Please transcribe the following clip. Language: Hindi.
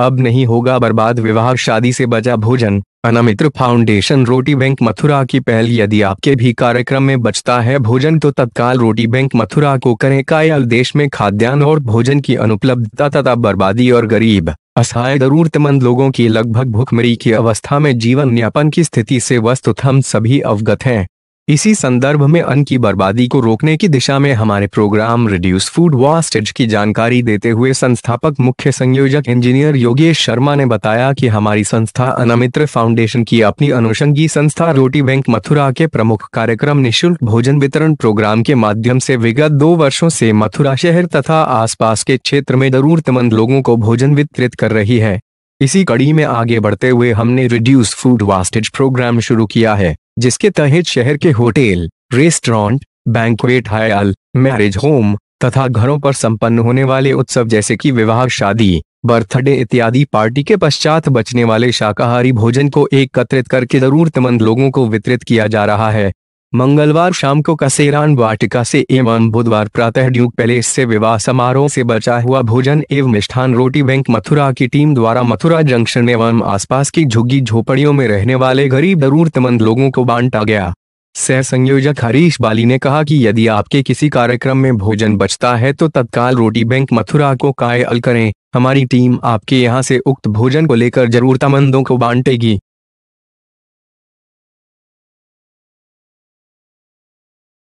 अब नहीं होगा बर्बाद विवाह शादी से बचा भोजन अनामित्र फाउंडेशन रोटी बैंक मथुरा की पहल यदि आपके भी कार्यक्रम में बचता है भोजन तो तत्काल रोटी बैंक मथुरा को करें कायल देश में खाद्यान्न और भोजन की अनुपलब्धता तथा बर्बादी और गरीब असहाय जरूरतमंद लोगों की लगभग भूखमरी की अवस्था में जीवन यापन की स्थिति से वस्तु हम सभी अवगत हैं इसी संदर्भ में अन्न की बर्बादी को रोकने की दिशा में हमारे प्रोग्राम रिड्यूस फूड वास्टेज की जानकारी देते हुए संस्थापक मुख्य संयोजक इंजीनियर योगेश शर्मा ने बताया कि हमारी संस्था अनमित्र फाउंडेशन की अपनी अनुषंगी संस्था रोटी बैंक मथुरा के प्रमुख कार्यक्रम निःशुल्क भोजन वितरण प्रोग्राम के माध्यम से विगत दो वर्षो से मथुरा शहर तथा आसपास के क्षेत्र में जरूरतमंद लोगों को भोजन वितरित कर रही है इसी कड़ी में आगे बढ़ते हुए हमने रिड्यूस फूड वास्टेज प्रोग्राम शुरू किया है जिसके तहत शहर के hotel restaurant banquet hall marriage home तथा घरों पर संपन्न होने वाले उत्सव जैसे कि विवाह शादी बर्थडे इत्यादि पार्टी के पश्चात बचने वाले शाकाहारी भोजन को एकत्रित करके जरूरतमंद लोगों को वितरित किया जा रहा है मंगलवार शाम को कसेरान वाटिका से एवं बुधवार प्रातः ड्यूक पैलेस से विवाह समारोह से बचा हुआ भोजन एवं मिष्ठान रोटी बैंक मथुरा की टीम द्वारा मथुरा जंक्शन एवं आसपास की झुग्गी झोपड़ियों में रहने वाले गरीब जरूरतमंद लोगों को बांटा गया सह संयोजक हरीश बाली ने कहा कि यदि आपके किसी कार्यक्रम में भोजन बचता है तो तत्काल रोटी बैंक मथुरा को कायल करें हमारी टीम आपके यहाँ से उक्त भोजन को लेकर जरूरतमंदों को बांटेगी